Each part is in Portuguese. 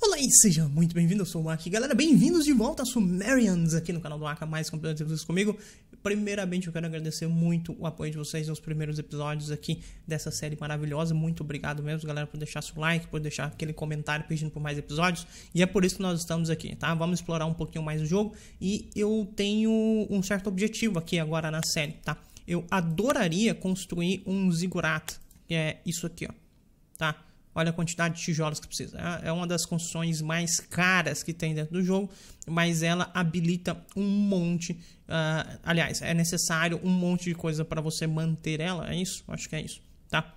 Olá e seja muito bem-vindo, eu sou o Mark. Galera, bem-vindos de volta a Sumerians aqui no canal do Aka, mais de vocês comigo. Primeiramente, eu quero agradecer muito o apoio de vocês nos primeiros episódios aqui dessa série maravilhosa. Muito obrigado mesmo, galera, por deixar seu like, por deixar aquele comentário pedindo por mais episódios. E é por isso que nós estamos aqui, tá? Vamos explorar um pouquinho mais o jogo e eu tenho um certo objetivo aqui agora na série, tá? Eu adoraria construir um ziggurat, que é isso aqui, ó, tá? olha a quantidade de tijolos que precisa. É, é uma das construções mais caras que tem dentro do jogo, mas ela habilita um monte. Uh, aliás, é necessário um monte de coisa para você manter ela, é isso? Acho que é isso, tá?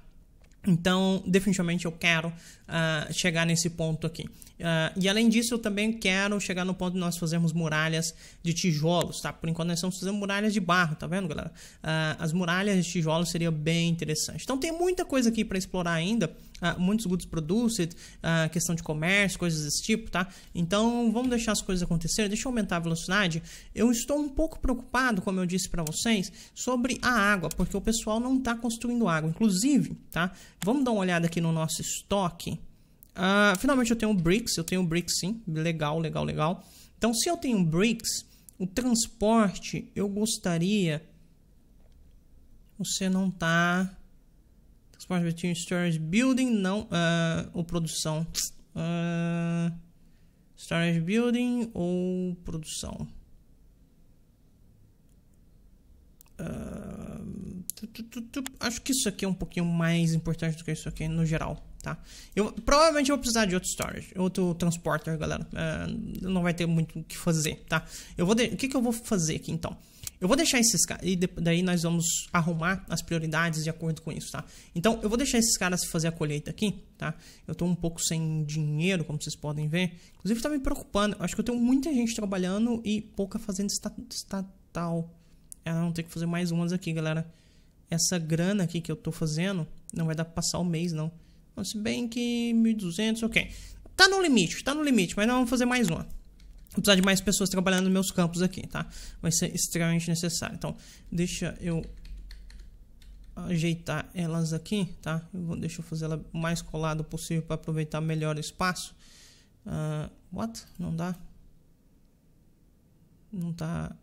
Então, definitivamente eu quero uh, chegar nesse ponto aqui. Uh, e além disso, eu também quero chegar no ponto de nós fazermos muralhas de tijolos, tá? Por enquanto nós estamos fazendo muralhas de barro, tá vendo, galera? Uh, as muralhas de tijolos seria bem interessante. Então tem muita coisa aqui para explorar ainda uh, muitos goods produced, uh, questão de comércio, coisas desse tipo, tá? Então, vamos deixar as coisas acontecerem, deixa eu aumentar a velocidade. Eu estou um pouco preocupado, como eu disse para vocês, sobre a água, porque o pessoal não está construindo água. Inclusive, tá? Vamos dar uma olhada aqui no nosso estoque. Uh, finalmente eu tenho bricks, eu tenho bricks sim, legal, legal, legal. Então, se eu tenho bricks, o transporte eu gostaria... Você não está Smart Between Storage Building, não, uh, ou produção. Uh, storage Building ou produção. Uh, tu, tu, tu, acho que isso aqui é um pouquinho mais importante do que isso aqui no geral tá? Eu provavelmente eu vou precisar de outro storage, outro transporter, galera. É, não vai ter muito o que fazer, tá? Eu vou de... O que, que eu vou fazer aqui, então? Eu vou deixar esses caras, e daí nós vamos arrumar as prioridades de acordo com isso, tá? Então, eu vou deixar esses caras fazer a colheita aqui, tá? Eu tô um pouco sem dinheiro, como vocês podem ver. Inclusive, tá me preocupando. Acho que eu tenho muita gente trabalhando e pouca fazenda estatal. ela é, não, tem que fazer mais umas aqui, galera. Essa grana aqui que eu tô fazendo não vai dar pra passar o mês, não. Se assim, bem que 1.200, ok. Tá no limite, tá no limite, mas nós vamos fazer mais uma. Vou precisar de mais pessoas trabalhando nos meus campos aqui, tá? Vai ser extremamente necessário. Então, deixa eu ajeitar elas aqui, tá? Eu vou, deixa eu fazer ela o mais colada possível para aproveitar melhor o espaço. Uh, what? Não dá? Não tá...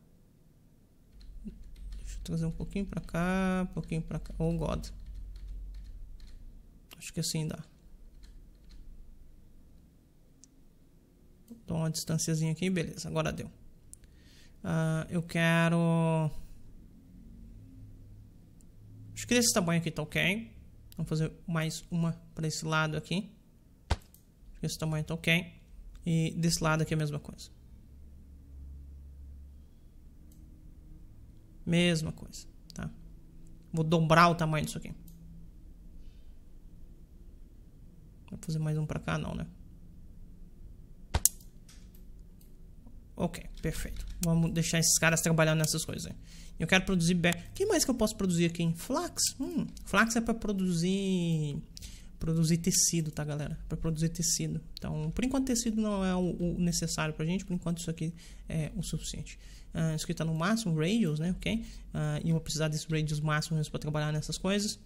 Deixa eu trazer um pouquinho para cá, um pouquinho para cá. Oh, God. Acho que assim dá. Dou uma distanciazinha aqui, beleza, agora deu. Uh, eu quero... Acho que desse tamanho aqui tá ok. Vamos fazer mais uma para esse lado aqui. Acho que esse tamanho tá ok. E desse lado aqui é a mesma coisa. Mesma coisa, tá? Vou dobrar o tamanho disso aqui. Vou fazer mais um para cá não, né? Ok, perfeito. Vamos deixar esses caras trabalhando nessas coisas Eu quero produzir... O que mais que eu posso produzir aqui? Hein? Flax? Hum, flax é para produzir... Produzir tecido, tá, galera? Para produzir tecido. Então, por enquanto, tecido não é o, o necessário pra gente. Por enquanto, isso aqui é o suficiente. Uh, isso aqui tá no máximo, radios, né? Ok? Uh, e eu vou precisar desses radios máximos para trabalhar nessas coisas.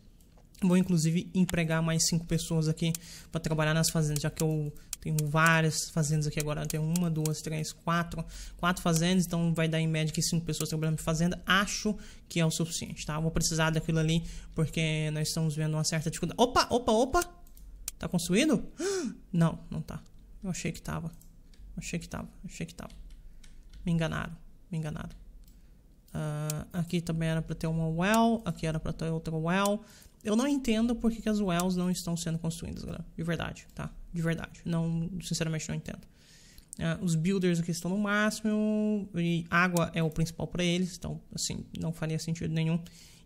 Vou inclusive empregar mais cinco pessoas aqui para trabalhar nas fazendas, já que eu tenho várias fazendas aqui agora. Tem uma, duas, três, quatro, quatro fazendas, então vai dar em média que cinco pessoas trabalhando em fazenda. Acho que é o suficiente, tá? vou precisar daquilo ali porque nós estamos vendo uma certa dificuldade. Opa, opa, opa. Tá construído? Não, não tá. Eu achei que tava. achei que tava. achei que tava. Me enganaram. Me enganaram. Uh, aqui também era para ter uma well, aqui era para ter outra well eu não entendo por que, que as wells não estão sendo construídas, galera. De verdade, tá? De verdade. Não, sinceramente, não entendo. Uh, os builders aqui estão no máximo e água é o principal para eles, então, assim, não faria sentido nenhum.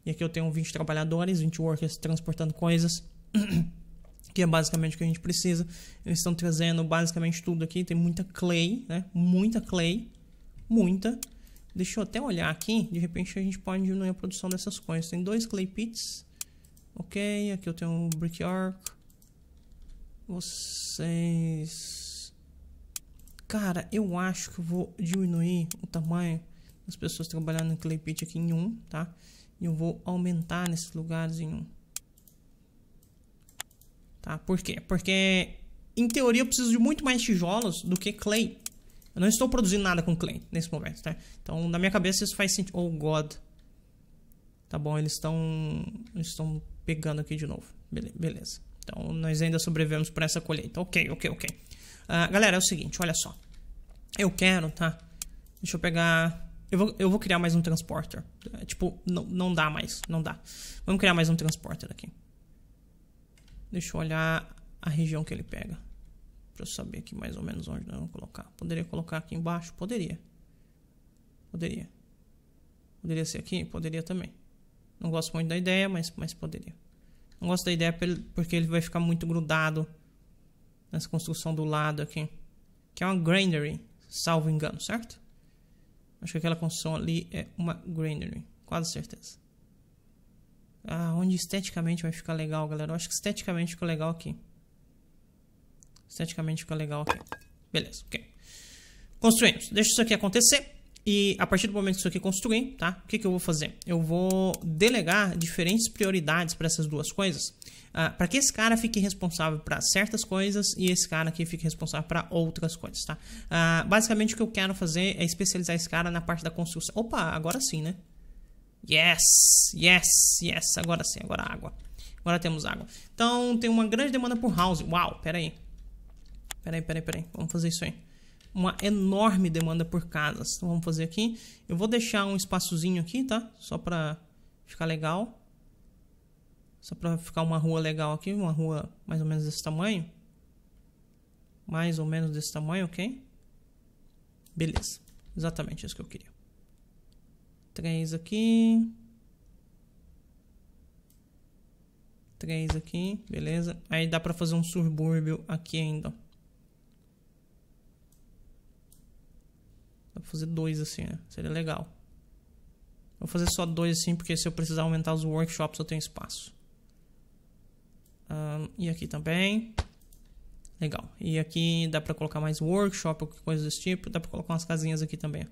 E aqui eu tenho 20 trabalhadores, 20 workers transportando coisas, que é basicamente o que a gente precisa. Eles estão trazendo basicamente tudo aqui, tem muita clay, né? Muita clay, muita. Deixa eu até olhar aqui, de repente a gente pode diminuir a produção dessas coisas. Tem dois clay pits, Ok, aqui eu tenho um Brick Arc. Vocês... Cara, eu acho que eu vou diminuir o tamanho das pessoas trabalhando no Clay Pit aqui em um, tá? E eu vou aumentar nesses lugares em Um. Tá, por quê? Porque, em teoria, eu preciso de muito mais tijolos do que clay. Eu não estou produzindo nada com clay nesse momento, tá? Então, na minha cabeça, isso faz sentido. Oh, God. Tá bom, eles estão... Eles estão pegando aqui de novo. Beleza. Então, nós ainda sobrevivemos para essa colheita. Ok, ok, ok. Uh, galera, é o seguinte, olha só. Eu quero, tá? Deixa eu pegar... Eu vou, eu vou criar mais um transporter. É, tipo, não, não dá mais, não dá. Vamos criar mais um transporter aqui. Deixa eu olhar a região que ele pega. Pra eu saber aqui mais ou menos onde nós vamos colocar. Poderia colocar aqui embaixo? Poderia. Poderia. Poderia ser aqui? Poderia também. Não gosto muito da ideia, mas, mas poderia. Não gosto da ideia porque ele vai ficar muito grudado nessa construção do lado aqui. Que é uma granary, salvo engano, certo? Acho que aquela construção ali é uma granary, quase certeza. Ah, onde esteticamente vai ficar legal, galera? Eu acho que esteticamente ficou legal aqui. Esteticamente ficou legal aqui. Beleza, ok. Construímos. Deixa isso aqui acontecer. E a partir do momento que isso aqui construir, tá? O que, que eu vou fazer? Eu vou delegar diferentes prioridades para essas duas coisas, uh, ah, para que esse cara fique responsável para certas coisas e esse cara aqui fique responsável para outras coisas, tá? Uh, basicamente o que eu quero fazer é especializar esse cara na parte da construção. Opa, agora sim, né? Yes, yes, yes, agora sim, agora água. Agora temos água. Então tem uma grande demanda por housing. Uau, peraí, peraí, peraí, peraí. Vamos fazer isso aí uma enorme demanda por casas. Então vamos fazer aqui. Eu vou deixar um espaçozinho aqui, tá? Só para ficar legal. Só para ficar uma rua legal aqui, uma rua mais ou menos desse tamanho. Mais ou menos desse tamanho, ok? Beleza. Exatamente isso que eu queria. Três aqui. Três aqui, beleza. Aí dá para fazer um subúrbio aqui ainda, fazer dois assim, né? Seria legal. Vou fazer só dois assim, porque se eu precisar aumentar os workshops eu tenho espaço. Um, e aqui também. Legal. E aqui dá pra colocar mais workshop ou coisa desse tipo. Dá pra colocar umas casinhas aqui também.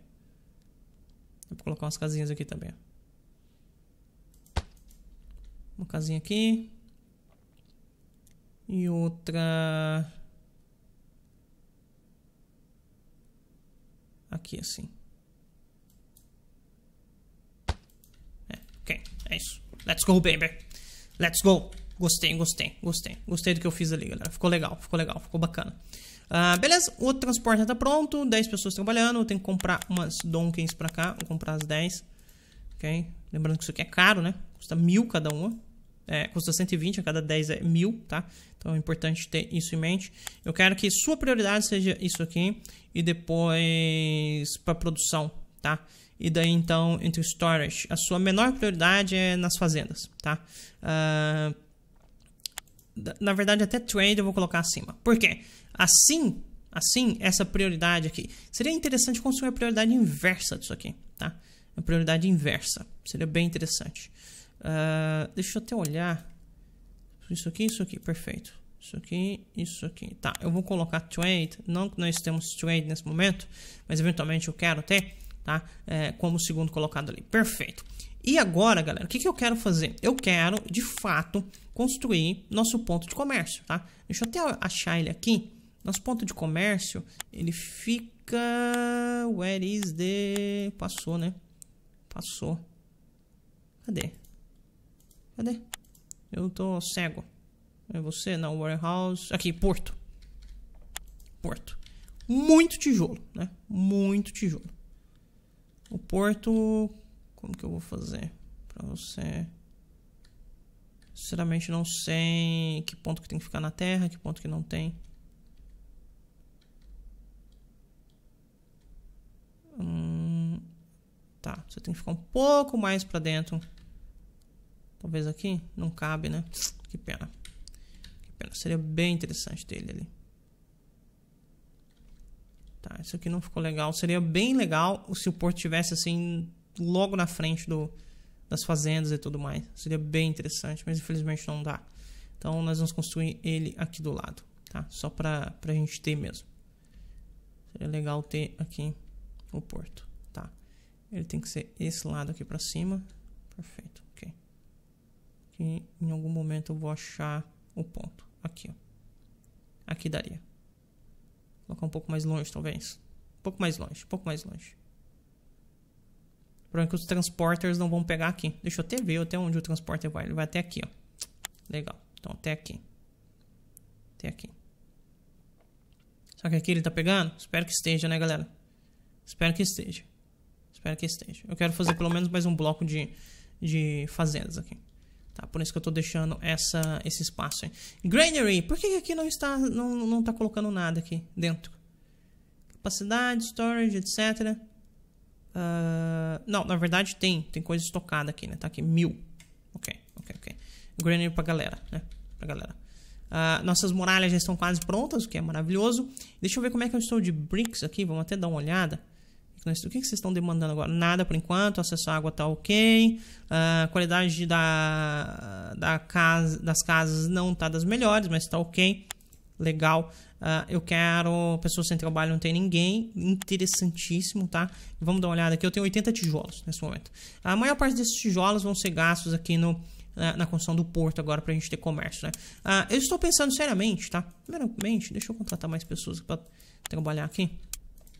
Dá pra colocar umas casinhas aqui também. Uma casinha aqui. E outra... aqui assim. É, ok, é isso. Let's go, baby. Let's go. Gostei, gostei, gostei. Gostei do que eu fiz ali, galera. Ficou legal, ficou legal, ficou bacana. Uh, beleza, o transporte já tá pronto. 10 pessoas trabalhando. Eu tenho que comprar umas donkeys pra cá. Vou comprar as 10. Ok? Lembrando que isso aqui é caro, né? Custa mil cada uma é, custa 120, a cada 10 é mil, tá? Então é importante ter isso em mente. Eu quero que sua prioridade seja isso aqui e depois para produção, tá? E daí então entre storage, a sua menor prioridade é nas fazendas, tá? Uh, na verdade até trade eu vou colocar acima. Por quê? Assim, assim essa prioridade aqui seria interessante construir a prioridade inversa disso aqui, tá? A prioridade inversa seria bem interessante. Uh, deixa eu até olhar. Isso aqui, isso aqui, perfeito. Isso aqui, isso aqui. Tá, eu vou colocar trade. Não que nós temos trade nesse momento, mas eventualmente eu quero ter, tá? É, como segundo colocado ali. Perfeito. E agora, galera, o que, que eu quero fazer? Eu quero, de fato, construir nosso ponto de comércio, tá? Deixa eu até achar ele aqui. Nosso ponto de comércio, ele fica... Where is the... Passou, né? Passou. Cadê? Cadê? Eu tô cego. É você? Não, warehouse. Aqui, porto. Porto. Muito tijolo, né? Muito tijolo. O porto. Como que eu vou fazer? Pra você. Sinceramente, não sei que ponto que tem que ficar na terra, que ponto que não tem. Hum... Tá, você tem que ficar um pouco mais pra dentro. Talvez aqui? Não cabe, né? Que pena. Que pena. Seria bem interessante ter ele ali. Tá, isso aqui não ficou legal. Seria bem legal se o porto tivesse assim logo na frente do, das fazendas e tudo mais. Seria bem interessante, mas infelizmente não dá. Então nós vamos construir ele aqui do lado, tá? Só para a gente ter mesmo. Seria legal ter aqui o porto, tá? Ele tem que ser esse lado aqui para cima. Perfeito que em algum momento eu vou achar o ponto. Aqui, ó. Aqui daria. Vou colocar um pouco mais longe, talvez. Um pouco mais longe, um pouco mais longe. O problema é que os transporters não vão pegar aqui. Deixa eu até ver até onde o transporter vai. Ele vai até aqui, ó. Legal. Então, até aqui. Até aqui. Só que aqui ele tá pegando? Espero que esteja, né, galera? Espero que esteja. Espero que esteja. Eu quero fazer pelo menos mais um bloco de, de fazendas aqui. Tá, por isso que eu estou deixando essa, esse espaço. Hein? Granary, por que aqui não está não, não tá colocando nada aqui dentro? Capacidade, storage, etc. Uh, ah, não, na verdade tem. Tem coisa estocada aqui, né? Tá aqui mil. Ok, ok, ok. Granary pra galera, né? Pra galera. Uh, nossas muralhas já estão quase prontas, o que é maravilhoso. Deixa eu ver como é que eu estou de bricks aqui. Vamos até dar uma olhada nós, né? o que, vocês estão demandando agora? Nada por enquanto, acesso à água está ok, ah, a qualidade da, da casa, das casas não está das melhores, mas está ok, legal. Uh, eu quero pessoas sem trabalho, não tem ninguém. Interessantíssimo, tá? Vamos dar uma olhada aqui. Eu tenho 80 tijolos nesse momento. A maior parte desses tijolos vão ser gastos aqui no, uh, na construção do porto agora pra gente ter comércio, né? Uh, eu estou pensando seriamente, tá? Primeiramente, deixa eu contratar mais pessoas para trabalhar aqui.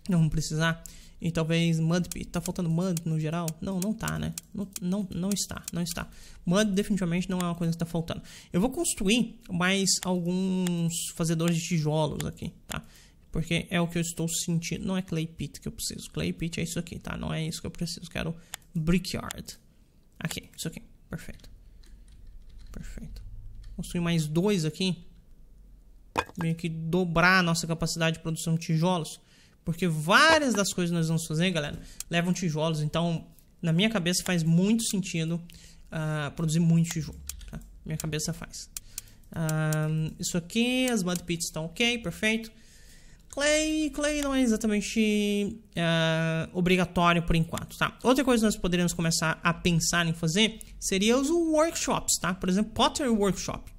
Não vamos precisar. E talvez Mud. Tá faltando Mud no geral? Não, não tá, né? Não, não, não está, não está. Mud definitivamente não é uma coisa que tá faltando. Eu vou construir mais alguns fazedores de tijolos aqui, tá? Porque é o que eu estou sentindo. Não é clay pit que eu preciso. Clay pit é isso aqui, tá? Não é isso que eu preciso. Quero brickyard. Aqui, isso aqui. Perfeito. Perfeito. Construir mais dois aqui. Meio que dobrar a nossa capacidade de produção de tijolos. Porque várias das coisas que nós vamos fazer, galera, levam tijolos. Então, na minha cabeça faz muito sentido uh, produzir muito tijolo. Tá? Minha cabeça faz. Uh, isso aqui, as mud pits estão ok, perfeito. Clay, clay não é exatamente uh, obrigatório por enquanto, tá? Outra coisa que nós poderíamos começar a pensar em fazer seria os workshops, tá? Por exemplo, Potter Workshop.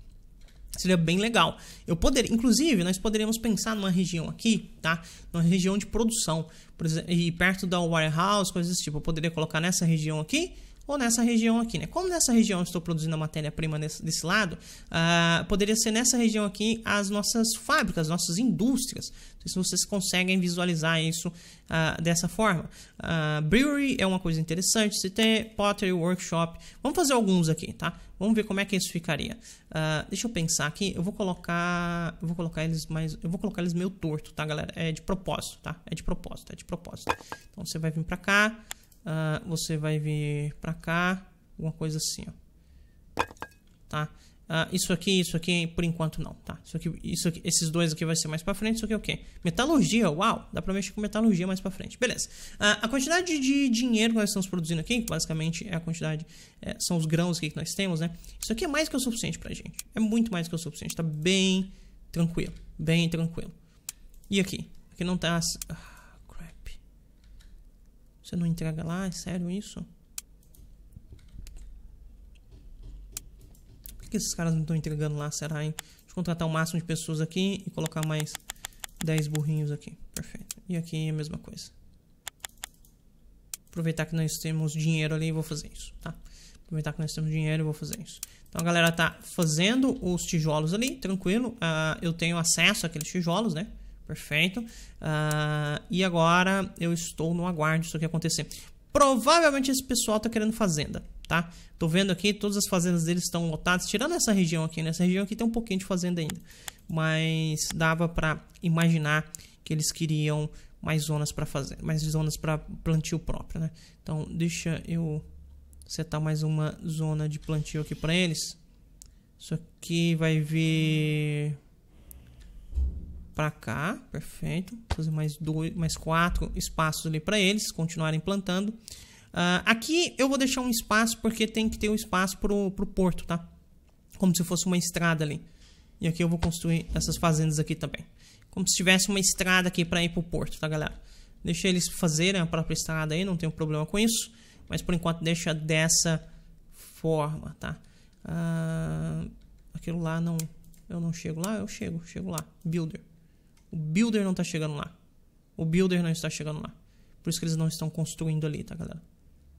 Seria bem legal. Eu poderia, inclusive, nós poderíamos pensar numa região aqui, tá? Numa região de produção, por exemplo, e perto da warehouse, coisas desse tipo. Eu poderia colocar nessa região aqui ou nessa região aqui, né? Como nessa região estou produzindo a matéria-prima desse lado, ah, poderia ser nessa região aqui as nossas fábricas, nossas indústrias. Então, se vocês conseguem visualizar isso ah, dessa forma. Ah, brewery é uma coisa interessante se tem, pottery, workshop. Vamos fazer alguns aqui, tá? Vamos ver como é que isso ficaria. deixa eu pensar aqui, eu vou colocar, eu vou colocar eles mais, eu vou colocar eles meio torto, tá, galera? É de propósito, tá? É de propósito, é de propósito. Então você vai vir para cá, uh, você vai vir para cá, alguma coisa assim, ó. Tá? Uh, isso aqui, isso aqui, por enquanto não, tá? Isso aqui, isso aqui, esses dois aqui vai ser mais para frente, isso aqui é o quê? Metalurgia, uau! Dá para mexer com metalurgia mais para frente, beleza. Uh, a quantidade de dinheiro que nós estamos produzindo aqui, basicamente é a quantidade, é, são os grãos que nós temos, né? Isso aqui é mais que o suficiente pra gente, é muito mais que o suficiente, tá bem tranquilo, bem tranquilo. E aqui? Aqui não tá... Ah você não entrega lá? É sério isso? Por que esses caras não estão entregando lá, será, hein? Deixa eu contratar o máximo de pessoas aqui e colocar mais 10 burrinhos aqui. Perfeito. E aqui é a mesma coisa. Aproveitar que nós temos dinheiro ali, e vou fazer isso, tá? Aproveitar que nós temos dinheiro, e vou fazer isso. Então a galera tá fazendo os tijolos ali, tranquilo. Uh, eu tenho acesso àqueles tijolos, né? Perfeito. Uh, e agora eu estou no aguardo disso aqui acontecer. Provavelmente esse pessoal está querendo fazenda, tá? Tô vendo aqui, todas as fazendas deles estão lotadas, tirando essa região aqui. Nessa né? região aqui tem um pouquinho de fazenda ainda. Mas dava para imaginar que eles queriam mais zonas para fazer, mais zonas para plantio próprio, né? Então, deixa eu setar mais uma zona de plantio aqui para eles. Isso aqui vai vir para cá, perfeito. Fazer mais dois, mais quatro espaços ali para eles continuarem plantando. Uh, aqui eu vou deixar um espaço porque tem que ter um espaço pro pro porto, tá? Como se fosse uma estrada ali. E aqui eu vou construir essas fazendas aqui também. Como se tivesse uma estrada aqui para ir pro porto, tá, galera? Deixa eles fazerem a própria estrada aí, não tem problema com isso. Mas por enquanto deixa dessa forma, tá? Uh, aquilo lá não... Eu não chego lá, eu chego, chego lá. Builder. O builder não está chegando lá. O builder não está chegando lá. Por isso que eles não estão construindo ali, tá, galera?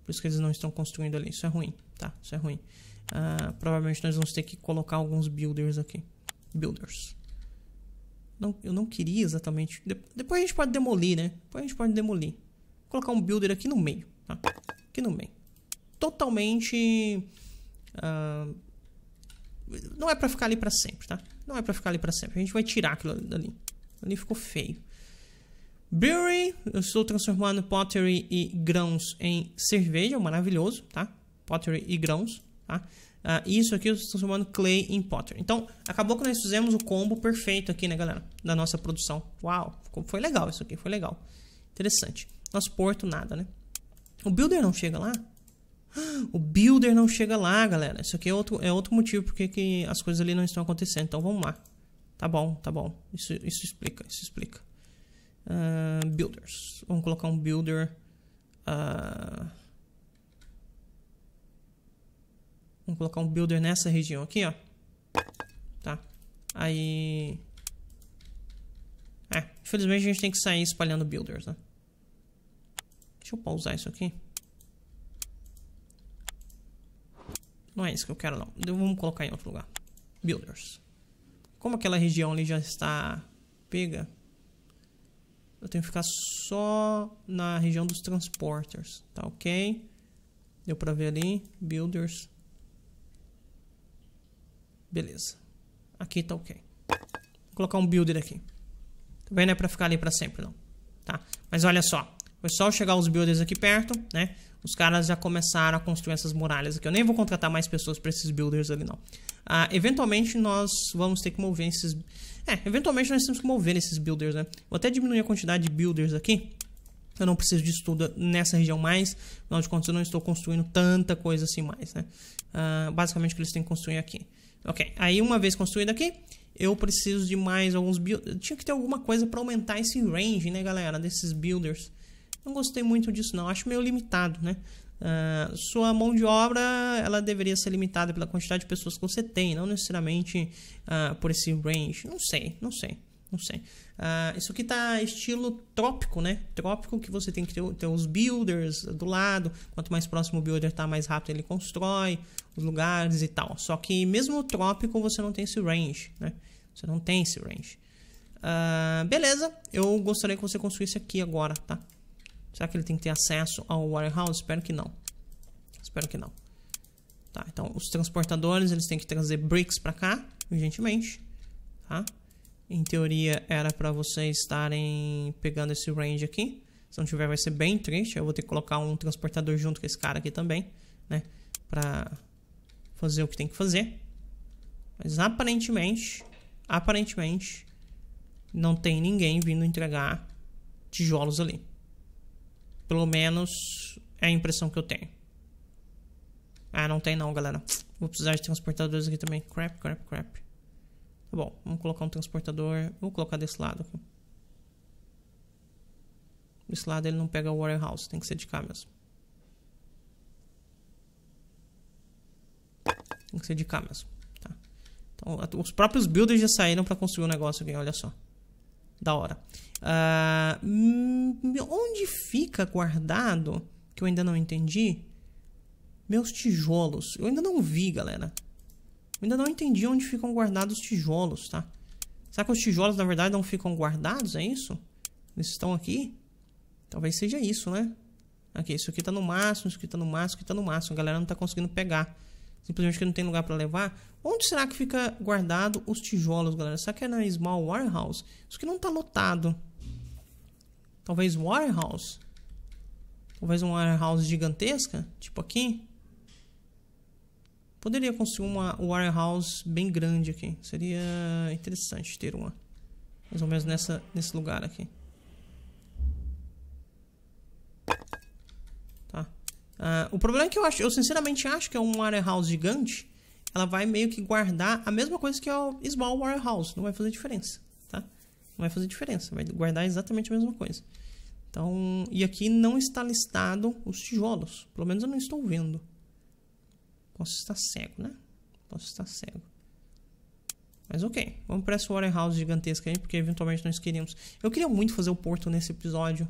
Por isso que eles não estão construindo ali. Isso é ruim, tá? Isso é ruim. Uh, provavelmente nós vamos ter que colocar alguns builders aqui. Builders. Não, eu não queria exatamente... De depois a gente pode demolir, né? Depois a gente pode demolir. Vou colocar um builder aqui no meio, tá? Aqui no meio. Totalmente... Uh, não é pra ficar ali pra sempre, tá? Não é pra ficar ali pra sempre. A gente vai tirar aquilo dali. Ali ficou feio. Brewery, eu estou transformando pottery e grãos em cerveja, maravilhoso, tá? Pottery e grãos, tá? Ah, isso aqui eu estou transformando clay em pottery. Então, acabou que nós fizemos o combo perfeito aqui, né, galera? Da nossa produção. Uau, foi legal isso aqui, foi legal. Interessante. Nosso porto, nada, né? O builder não chega lá? O builder não chega lá, galera. Isso aqui é outro, é outro motivo porque que as coisas ali não estão acontecendo. Então, vamos lá. Tá bom, tá bom. Isso, isso explica, isso explica. Uh, builders. Vamos colocar um builder. Uh, vamos colocar um builder nessa região aqui, ó. Tá. Aí... É, infelizmente a gente tem que sair espalhando builders, né? Deixa eu pausar isso aqui. Não é isso que eu quero, não. Então vamos colocar em outro lugar. Builders. Como aquela região ali já está pega, eu tenho que ficar só na região dos transporters, tá ok? Deu para ver ali, builders. Beleza. Aqui tá ok. Vou colocar um builder aqui. Também tá não é para ficar ali para sempre não, tá? Mas olha só, foi só chegar os builders aqui perto, né? Os caras já começaram a construir essas muralhas aqui. Eu nem vou contratar mais pessoas para esses builders ali, não. Ah, eventualmente nós vamos ter que mover esses... É, eventualmente nós temos que mover esses builders, né? Vou até diminuir a quantidade de builders aqui. Eu não preciso disso tudo nessa região mais. Afinal de contas, eu não estou construindo tanta coisa assim mais, né? Ah, basicamente o que eles têm que construir aqui. Ok, aí uma vez construído aqui, eu preciso de mais alguns builders. Tinha que ter alguma coisa para aumentar esse range, né, galera, desses builders. Não gostei muito disso, não. Acho meio limitado, né? Uh, sua mão de obra ela deveria ser limitada pela quantidade de pessoas que você tem, não necessariamente uh, por esse range. Não sei, não sei, não sei. Uh, isso aqui tá estilo trópico, né? Trópico que você tem que ter, ter os builders do lado. Quanto mais próximo o builder tá, mais rápido ele constrói os lugares e tal. Só que mesmo o trópico você não tem esse range, né? Você não tem esse range. beleza, eu gostaria que você construísse aqui agora, tá? Será que ele tem que ter acesso ao warehouse? Espero que não. Espero que não. Tá, então os transportadores eles têm que trazer bricks para cá, urgentemente. Tá? Em teoria era para vocês estarem pegando esse range aqui. Se não tiver vai ser bem triste. Eu vou ter que colocar um transportador junto com esse cara aqui também, né? Pra fazer o que tem que fazer. Mas aparentemente, aparentemente, não tem ninguém vindo entregar tijolos ali. Pelo menos é a impressão que eu tenho. Ah, não tem não, galera. Vou precisar de transportadores aqui também. Crap, crap, crap. Tá bom, vamos colocar um transportador. Vou colocar desse lado aqui. Desse lado ele não pega o warehouse, tem que ser de cá mesmo. Tem que ser de cá mesmo. Tá. Então, os próprios builders já saíram para construir o um negócio aqui, olha só. Da hora. Uh, onde fica guardado, que eu ainda não entendi, meus tijolos? Eu ainda não vi, galera. Eu ainda não entendi onde ficam guardados os tijolos, tá? Será que os tijolos, na verdade, não ficam guardados? É isso? Eles estão aqui? Talvez seja isso, né? Aqui, isso aqui tá no máximo, isso aqui tá no máximo, isso aqui tá no máximo. A galera não tá conseguindo pegar simplesmente que não tem lugar para levar. Onde será que fica guardado os tijolos, galera? Será que é na Small Warehouse? Isso que não tá lotado. Talvez Warehouse? Talvez uma warehouse gigantesca? Tipo aqui? Poderia construir uma warehouse bem grande aqui. Seria interessante ter uma. Mais ou menos nessa, nesse lugar aqui. Uh, o problema é que eu acho, eu sinceramente acho que é um warehouse gigante. Ela vai meio que guardar a mesma coisa que é o small warehouse. Não vai fazer diferença, tá? Não vai fazer diferença. Vai guardar exatamente a mesma coisa. Então, e aqui não está listado os tijolos. Pelo menos eu não estou vendo. Posso estar cego, né? Posso estar cego. Mas ok, vamos para essa warehouse gigantesca aí, porque eventualmente nós queríamos. Eu queria muito fazer o porto nesse episódio.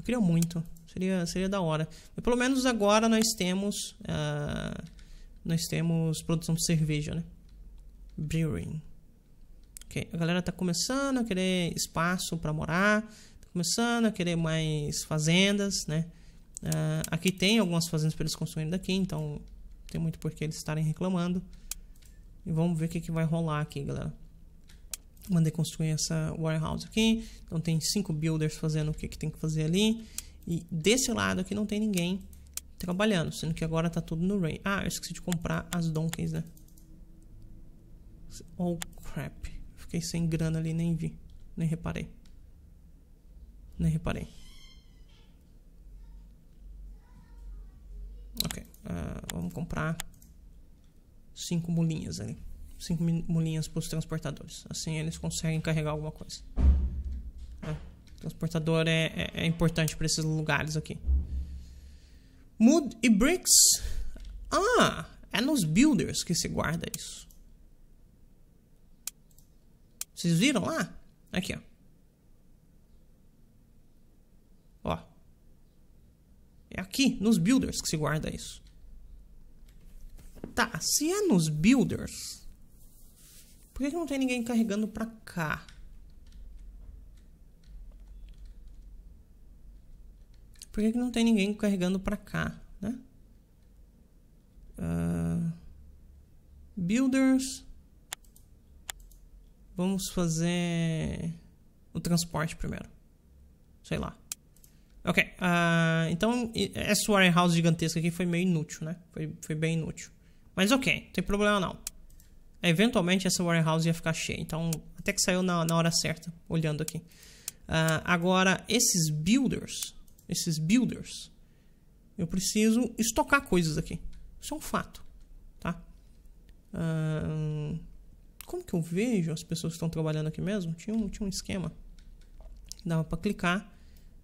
Eu queria muito. Seria, seria da hora. e pelo menos agora nós temos. Uh, nós temos produção de cerveja, né? Brewing. ok A galera tá começando a querer espaço para morar. Tá começando a querer mais fazendas, né? Uh, aqui tem algumas fazendas para eles construírem daqui, então tem muito por que eles estarem reclamando. E vamos ver o que, que vai rolar aqui, galera mandei construir essa warehouse aqui. Então tem cinco builders fazendo o que, que tem que fazer ali. E desse lado aqui não tem ninguém trabalhando, sendo que agora tá tudo no rain. Ah, eu esqueci de comprar as donkeys, né? Oh, crap. Fiquei sem grana ali, nem vi. Nem reparei. Nem reparei. Ok. Uh, vamos comprar cinco mulinhas ali cinco mulinhas para os transportadores. Assim eles conseguem carregar alguma coisa. É. Transportador é, é, é importante para esses lugares aqui. Mood e bricks. Ah, é nos builders que se guarda isso. Vocês viram lá? Aqui, ó. Ó. É aqui, nos builders que se guarda isso. Tá, se é nos builders, por que, que não tem ninguém carregando para cá? Por que, que não tem ninguém carregando para cá, né? Uh, builders. Vamos fazer o transporte primeiro. Sei lá. Ok, uh, então essa warehouse gigantesca aqui foi meio inútil, né? Foi, foi bem inútil. Mas ok, não tem problema não eventualmente essa warehouse ia ficar cheia. Então, até que saiu na, na hora certa, olhando aqui. Uh, agora, esses builders, esses builders, eu preciso estocar coisas aqui. Isso é um fato, tá? Uh, como que eu vejo as pessoas que estão trabalhando aqui mesmo? Tinha um, tinha um esquema. Dava para clicar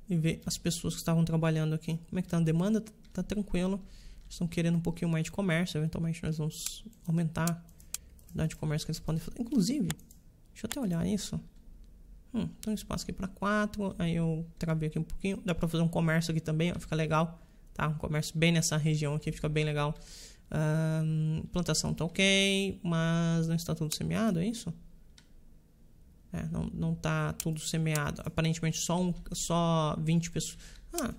e ver as pessoas que estavam trabalhando aqui. Como é que tá a demanda? Tá, tá tranquilo. Estão querendo um pouquinho mais de comércio. Eventualmente nós vamos aumentar unidade de comércio que eles podem fazer. Inclusive, deixa eu até olhar isso. Hum, tem um espaço aqui para quatro, aí eu travei aqui um pouquinho. Dá para fazer um comércio aqui também, ó, fica legal. Tá, um comércio bem nessa região aqui, fica bem legal. Um, plantação tá ok, mas não está tudo semeado, é isso? É, não, não tá tudo semeado. Aparentemente só, um, só 20 pessoas. Ah,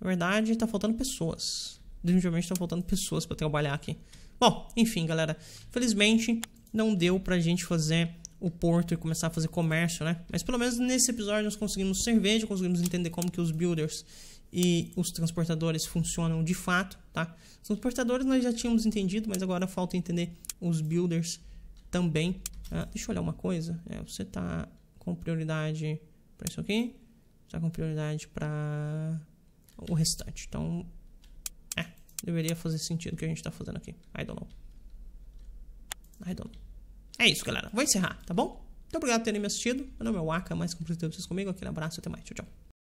na verdade, tá faltando pessoas. Definitivamente tá faltando pessoas para trabalhar aqui. Bom, enfim, galera. felizmente não deu pra gente fazer o porto e começar a fazer comércio, né? Mas pelo menos nesse episódio nós conseguimos cerveja, conseguimos entender como que os builders e os transportadores funcionam de fato, tá? Os transportadores nós já tínhamos entendido, mas agora falta entender os builders também. Ah, deixa eu olhar uma coisa. É, você tá com prioridade para isso aqui, tá com prioridade para o restante. Então, Deveria fazer sentido o que a gente tá fazendo aqui. I don't know. I don't know. É isso, galera. Vou encerrar, tá bom? Muito obrigado por terem me assistido. Meu nome é Waka, mais compartilhado vocês comigo. Aquele abraço e até mais. Tchau, tchau.